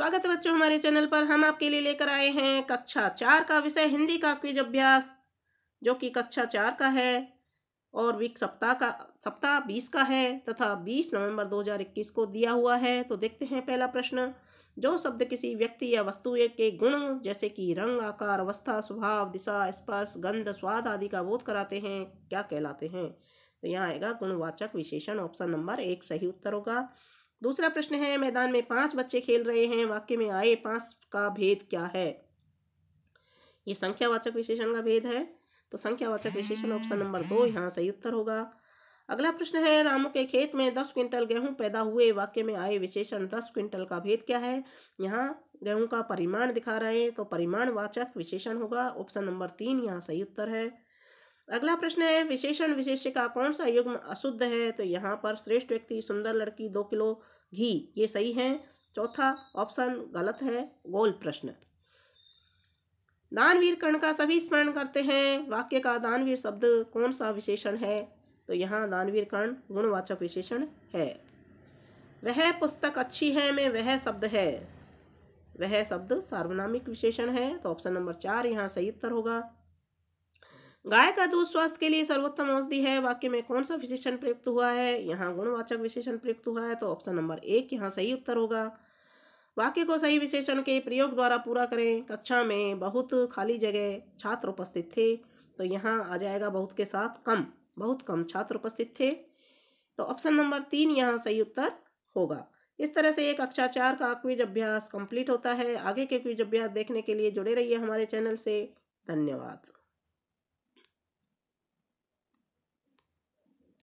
स्वागत है बच्चों हमारे चैनल पर हम आपके लिए लेकर आए हैं कक्षा चार का विषय हिंदी का क्विज अभ्यास जो कि कक्षा चार का है और वीक सप्ताह का सप्ताह बीस का है तथा बीस नवंबर इक्कीस को दिया हुआ है तो देखते हैं पहला प्रश्न जो शब्द किसी व्यक्ति या वस्तु के गुण जैसे कि रंग आकार अवस्था स्वभाव दिशा स्पर्श गंध स्वाद आदि का बोध कराते हैं क्या कहलाते हैं तो यहाँ आएगा गुणवाचक विशेषण ऑप्शन नंबर एक सही उत्तर होगा दूसरा प्रश्न है मैदान में पांच बच्चे खेल रहे हैं वाक्य में आए पांच का भेद क्या है ये संख्यावाचक विशेषण का भेद है तो संख्यावाचक विशेषण ऑप्शन नंबर दो यहाँ सही उत्तर होगा अगला प्रश्न है रामू के खेत में दस क्विंटल गेहूं पैदा हुए वाक्य में आए विशेषण दस क्विंटल का भेद क्या है यहाँ गेहूं का परिमाण दिखा रहे हैं तो परिमाण वाचक विशेषण होगा ऑप्शन नंबर तीन यहाँ सही उत्तर है अगला प्रश्न है विशेषण विशेष्य का कौन सा युग्म अशुद्ध है तो यहाँ पर श्रेष्ठ व्यक्ति सुंदर लड़की दो किलो घी ये सही है चौथा ऑप्शन गलत है गोल प्रश्न दानवीर कर्ण का सभी स्मरण करते हैं वाक्य का दानवीर शब्द कौन सा विशेषण है तो यहाँ दानवीर कर्ण गुणवाचक विशेषण है वह पुस्तक अच्छी है में वह शब्द है वह शब्द सार्वनामिक विशेषण है तो ऑप्शन नंबर चार यहाँ सही उत्तर होगा गाय का दूध स्वास्थ्य के लिए सर्वोत्तम औषधि है वाक्य में कौन सा विशेषण प्रयुक्त हुआ है यहाँ गुणवाचक विशेषण प्रयुक्त हुआ है तो ऑप्शन नंबर एक यहाँ सही उत्तर होगा वाक्य को सही विशेषण के प्रयोग द्वारा पूरा करें कक्षा में बहुत खाली जगह छात्र उपस्थित थे तो यहाँ आ जाएगा बहुत के साथ कम बहुत कम छात्र उपस्थित थे तो ऑप्शन नंबर तीन यहाँ सही उत्तर होगा इस तरह से ये कक्षा चार का क्विज अभ्यास कंप्लीट होता है आगे के क्विज अभ्यास देखने के लिए जुड़े रहिए हमारे चैनल से धन्यवाद